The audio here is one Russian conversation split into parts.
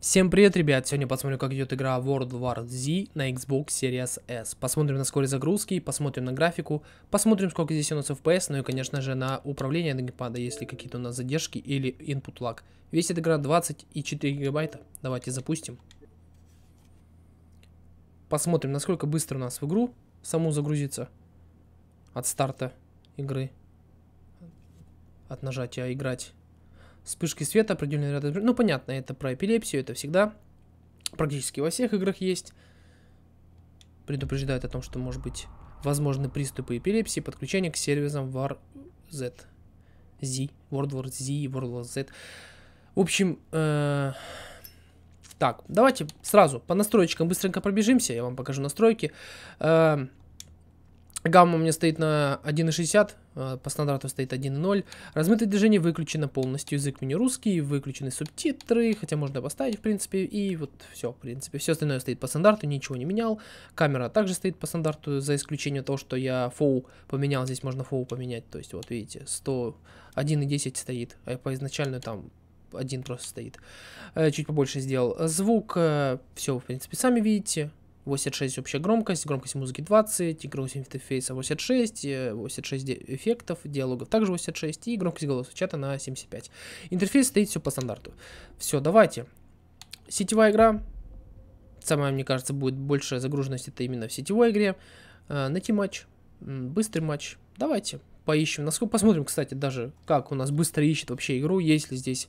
Всем привет, ребят! Сегодня посмотрим, как идет игра World War Z на Xbox Series S. Посмотрим на скорость загрузки, посмотрим на графику, посмотрим, сколько здесь у нас FPS, ну и, конечно же, на управление геймпада, если какие-то у нас задержки или input lag. Весит игра 24 гигабайта. Давайте запустим. Посмотрим, насколько быстро у нас в игру саму загрузится от старта игры, от нажатия «Играть». Вспышки света, определенный ряд... Ну, понятно, это про эпилепсию, это всегда. Практически во всех играх есть. Предупреждает о том, что может быть возможны приступы эпилепсии, подключение к сервисам War Z. Z, World War Z, World War Z. В общем, э, так, давайте сразу по настройкам быстренько пробежимся. Я вам покажу настройки. Э... Гамма у меня стоит на 1.60, а, по стандарту стоит 1.0. Размытое движение выключено полностью, язык меню русский, выключены субтитры, хотя можно поставить, в принципе, и вот все, в принципе. Все остальное стоит по стандарту, ничего не менял. Камера также стоит по стандарту, за исключением того, что я фоу поменял, здесь можно фоу поменять, то есть вот видите, 100, 1.10 стоит, а по изначальную там один просто стоит. Э, чуть побольше сделал звук, э, все, в принципе, сами видите. 86 общая громкость, громкость музыки 20, громкость интерфейса 86, 86 э, эффектов, диалогов также 86 и громкость голоса чата на 75. Интерфейс стоит все по стандарту. Все, давайте. Сетевая игра. Самая, мне кажется, будет большая загруженность это именно в сетевой игре. Э, найти матч. Быстрый матч. Давайте поищем. Насколько посмотрим, кстати, даже как у нас быстро ищет вообще игру, есть ли здесь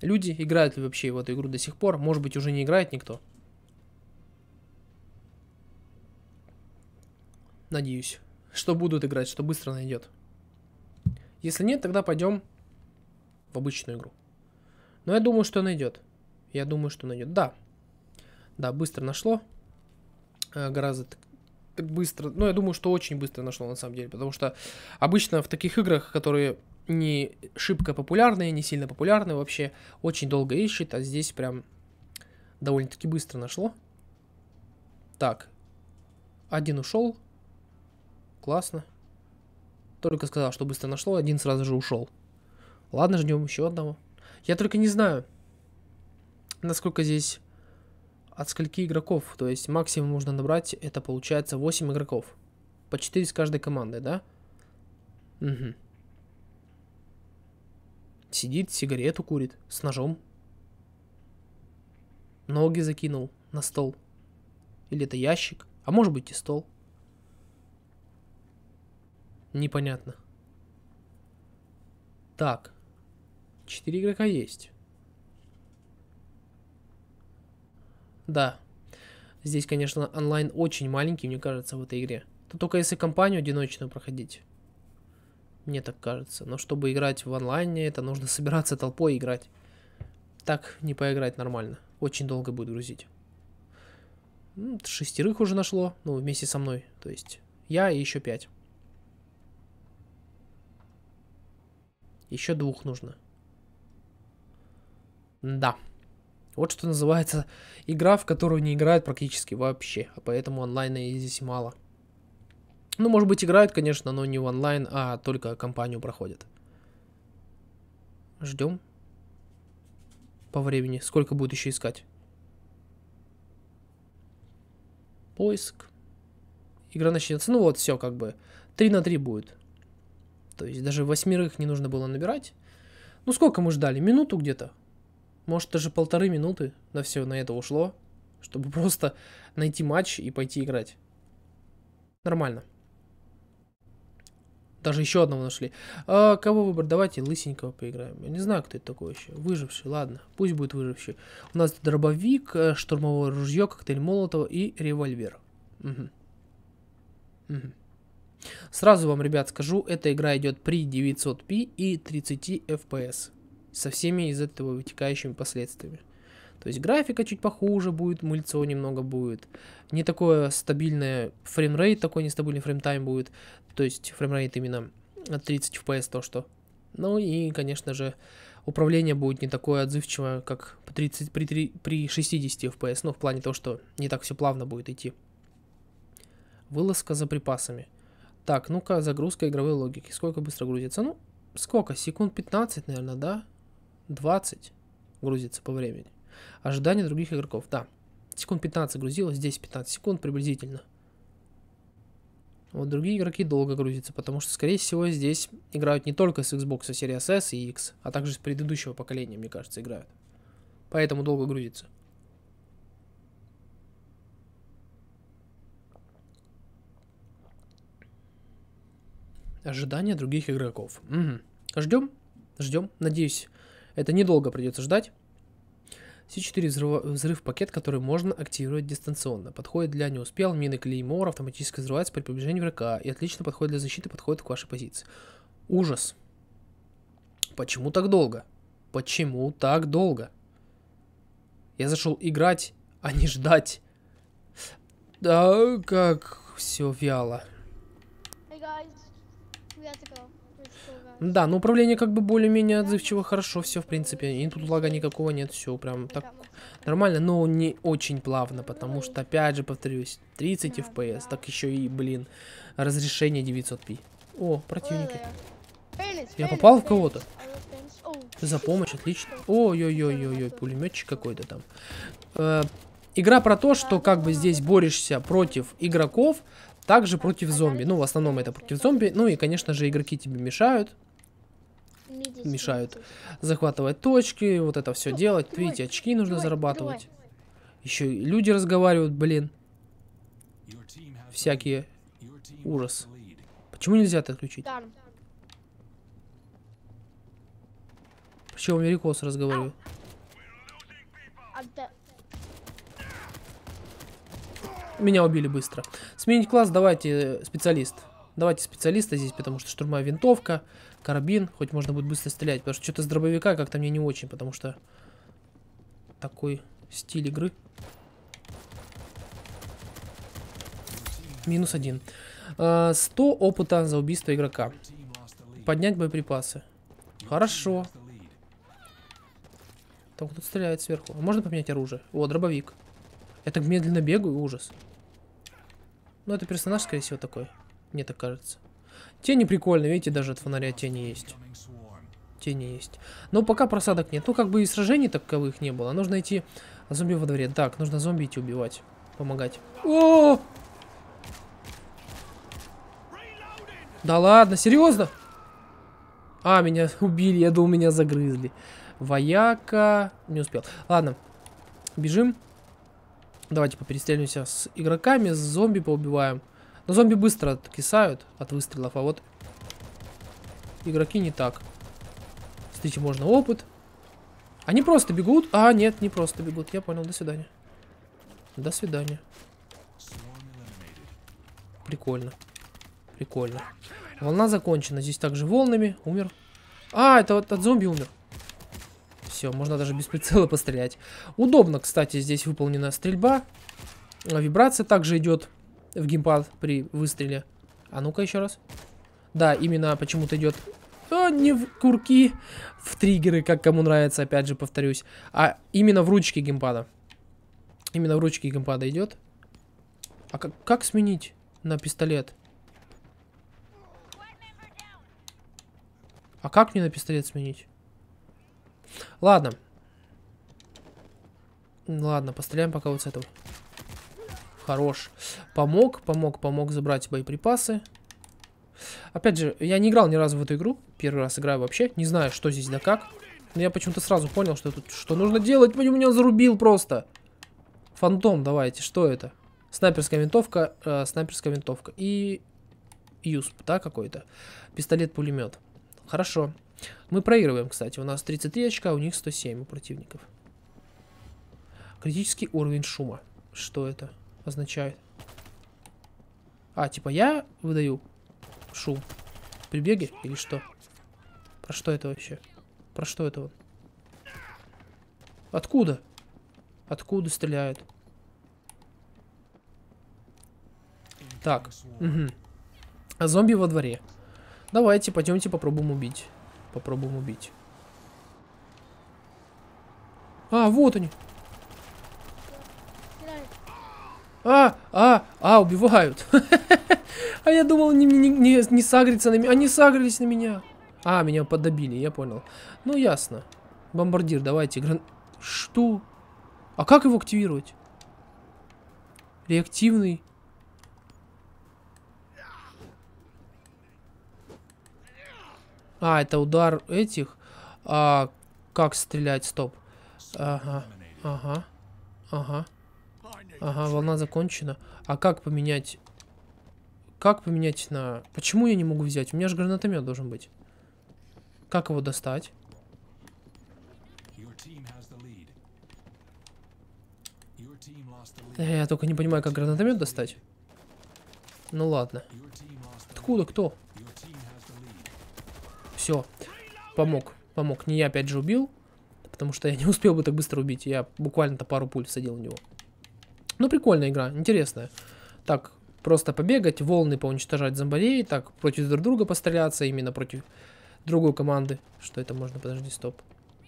люди, играют ли вообще в эту игру до сих пор. Может быть, уже не играет никто. надеюсь, что будут играть, что быстро найдет. Если нет, тогда пойдем в обычную игру. Но я думаю, что найдет. Я думаю, что найдет. Да. Да, быстро нашло. Э, гораздо так, так быстро. Ну, я думаю, что очень быстро нашло, на самом деле. Потому что обычно в таких играх, которые не шибко популярные, не сильно популярные вообще, очень долго ищет, а здесь прям довольно-таки быстро нашло. Так. Один ушел. Классно. Только сказал, что быстро нашло, один сразу же ушел. Ладно, ждем еще одного. Я только не знаю, насколько здесь от скольки игроков. То есть максимум можно набрать, это получается 8 игроков. По 4 с каждой команды, да? Угу. Сидит, сигарету курит, с ножом. Ноги закинул на стол. Или это ящик, а может быть и стол. Непонятно. Так. Четыре игрока есть. Да. Здесь, конечно, онлайн очень маленький, мне кажется, в этой игре. Тут только если компанию одиночную проходить. Мне так кажется. Но чтобы играть в онлайне, это нужно собираться толпой играть. Так не поиграть нормально. Очень долго будет грузить. Шестерых уже нашло. Ну, вместе со мной. То есть я и еще пять. Еще двух нужно. Да. Вот что называется игра, в которую не играют практически вообще. А поэтому онлайна и здесь мало. Ну, может быть, играют, конечно, но не в онлайн, а только компанию проходят. Ждем. По времени. Сколько будет еще искать? Поиск. Игра начнется. Ну вот, все как бы. 3 на 3 будет. То есть даже восьмерых не нужно было набирать. Ну сколько мы ждали? Минуту где-то. Может даже полторы минуты на все на это ушло, чтобы просто найти матч и пойти играть. Нормально. Даже еще одного нашли. А, кого выбрать? Давайте лысенького поиграем. Я не знаю, кто это такой еще. Выживший, ладно. Пусть будет выживший. У нас дробовик, э, штурмовое ружье, коктейль Молотова и револьвер. Угу. Угу. Сразу вам, ребят, скажу, эта игра идет при 900p и 30 FPS. Со всеми из этого вытекающими последствиями. То есть графика чуть похуже будет, мыльцо немного будет. Не такое стабильное фреймрейт, такой нестабильный фреймтайм будет. То есть фреймрейт именно 30 FPS то, что. Ну и, конечно же, управление будет не такое отзывчивое, как 30, при, 3, при 60 FPS. Ну, в плане того, что не так все плавно будет идти. Вылазка за припасами – так, ну-ка, загрузка игровой логики. Сколько быстро грузится? Ну, сколько? Секунд 15, наверное, да? 20 грузится по времени. Ожидание других игроков, да. Секунд 15 грузилось, здесь 15 секунд приблизительно. Вот другие игроки долго грузятся, потому что, скорее всего, здесь играют не только с Xbox Series S и X, а также с предыдущего поколения, мне кажется, играют. Поэтому долго грузится. Ожидания других игроков. Угу. Ждем, ждем. Надеюсь, это недолго придется ждать. c 4 взрыв, взрыв пакет, который можно активировать дистанционно. Подходит для неуспел успел, мины клеймор автоматически взрывается при приближении врага и отлично подходит для защиты, подходит к вашей позиции. Ужас. Почему так долго? Почему так долго? Я зашел играть, а не ждать. Да, как все вяло. Да, но управление как бы более-менее отзывчиво, хорошо, все в принципе. И тут лага никакого нет, все прям так нормально, но не очень плавно, потому что, опять же, повторюсь, 30 FPS, так еще и, блин, разрешение 900p. О, противники. Я попал в кого-то? А за помощь, отлично. Ой-ой-ой-ой-ой, пулеметчик какой-то там. Э, игра про то, что как бы здесь борешься против игроков, также против зомби. Ну, в основном это против зомби. Ну и, конечно же, игроки тебе мешают. Мешают захватывать точки, вот это все ну, делать. Видите, очки нужно зарабатывать. Еще люди разговаривают, блин. Всякие. Ужас. Почему нельзя это отключить? Почему у меня разговаривает? Меня убили быстро. Сменить класс давайте э, специалист. Давайте специалиста здесь, потому что штурмовая винтовка, карабин. Хоть можно будет быстро стрелять, потому что что-то с дробовика как-то мне не очень, потому что такой стиль игры. Минус один. 100 а, опыта за убийство игрока. Поднять боеприпасы. Хорошо. Там кто-то стреляет сверху. А можно поменять оружие? О, дробовик. Я так медленно бегаю, ужас. Ну, это персонаж, скорее всего, такой. Мне так кажется. Тени прикольные, видите, даже от фонаря тени есть. Тени есть. Но пока просадок нет. Ну, как бы и сражений таковых не было. Нужно идти зомби во дворе. Так, нужно зомби идти убивать. Помогать. О! Да ладно, серьезно? А, меня убили, я думал, меня загрызли. Вояка. Не успел. Ладно. Бежим. Давайте поперестрелимся с игроками, с зомби поубиваем. Но зомби быстро кисают от выстрелов, а вот игроки не так. Смотрите, можно опыт. Они просто бегут. А, нет, не просто бегут. Я понял, до свидания. До свидания. Прикольно. Прикольно. Волна закончена. Здесь также волнами. Умер. А, это вот от зомби умер все. Можно даже без прицела пострелять. Удобно, кстати, здесь выполнена стрельба. Вибрация также идет в геймпад при выстреле. А ну-ка еще раз. Да, именно почему-то идет а, не в курки, в триггеры, как кому нравится, опять же повторюсь, а именно в ручке геймпада. Именно в ручке геймпада идет. А как, как сменить на пистолет? А как мне на пистолет сменить? Ладно. Ладно, постреляем пока вот с этого. Хорош. Помог, помог, помог забрать боеприпасы. Опять же, я не играл ни разу в эту игру. Первый раз играю вообще. Не знаю, что здесь да как. Но я почему-то сразу понял, что тут что нужно делать. Почему меня зарубил просто? Фантом, давайте. Что это? Снайперская винтовка. Э, снайперская винтовка. И... Юсп, да, какой-то? Пистолет-пулемет. Хорошо. Мы проигрываем, кстати. У нас 33 очка, а у них 107 у противников. Критический уровень шума. Что это означает? А, типа я выдаю шум при беге или что? Про что это вообще? Про что это вот? Откуда? Откуда стреляют? Так. Угу. А зомби во дворе. Давайте, пойдемте попробуем убить попробуем убить. А, вот они. А, а, а, убивают. А я думал, они не, сагрятся на меня. Они сагрились на меня. А, меня подобили, я понял. Ну, ясно. Бомбардир, давайте. Что? А как его активировать? Реактивный. А, это удар этих. А, как стрелять? Стоп. Ага, ага, ага. Ага, волна закончена. А как поменять... Как поменять на... Почему я не могу взять? У меня же гранатомет должен быть. Как его достать? Э, я только не понимаю, как гранатомет достать. Ну ладно. Откуда? Кто? все. Помог. Помог. Не я опять же убил. Потому что я не успел бы так быстро убить. Я буквально-то пару пуль всадил в него. Ну, прикольная игра. Интересная. Так, просто побегать, волны поуничтожать зомбарей. Так, против друг друга постреляться. Именно против другой команды. Что это можно? Подожди, стоп.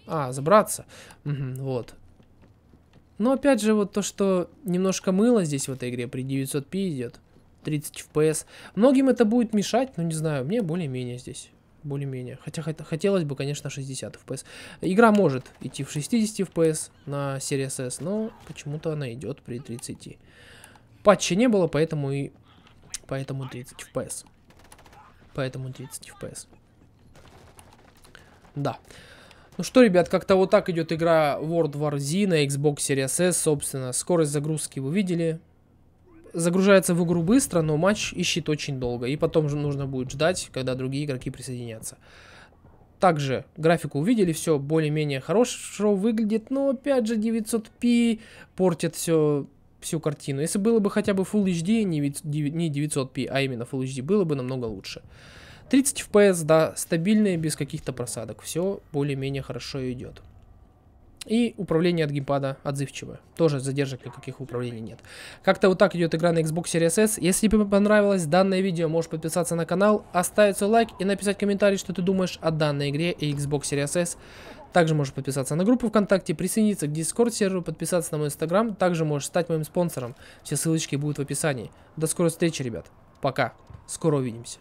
А, забраться. Угу, вот. Но опять же, вот то, что немножко мыло здесь в этой игре при 900p идет. 30 FPS. Многим это будет мешать, но ну, не знаю, мне более-менее здесь более-менее. Хотя хотелось бы, конечно, 60 FPS. Игра может идти в 60 FPS на Series S, но почему-то она идет при 30. Патча не было, поэтому и... Поэтому 30 FPS. Поэтому 30 FPS. Да. Ну что, ребят, как-то вот так идет игра World War Z на Xbox Series S, собственно. Скорость загрузки вы видели загружается в игру быстро, но матч ищет очень долго. И потом же нужно будет ждать, когда другие игроки присоединятся. Также графику увидели, все более-менее хорошо выглядит, но опять же 900p портит все, всю картину. Если было бы хотя бы Full HD, не 900p, а именно Full HD, было бы намного лучше. 30 FPS, да, стабильные, без каких-то просадок. Все более-менее хорошо идет. И управление от геймпада отзывчивое. Тоже задержек никаких управлений нет. Как-то вот так идет игра на Xbox Series S. Если тебе понравилось данное видео, можешь подписаться на канал, оставить свой лайк и написать комментарий, что ты думаешь о данной игре и Xbox Series S. Также можешь подписаться на группу ВКонтакте, присоединиться к Discord серверу, подписаться на мой Instagram. Также можешь стать моим спонсором. Все ссылочки будут в описании. До скорой встречи, ребят. Пока. Скоро увидимся.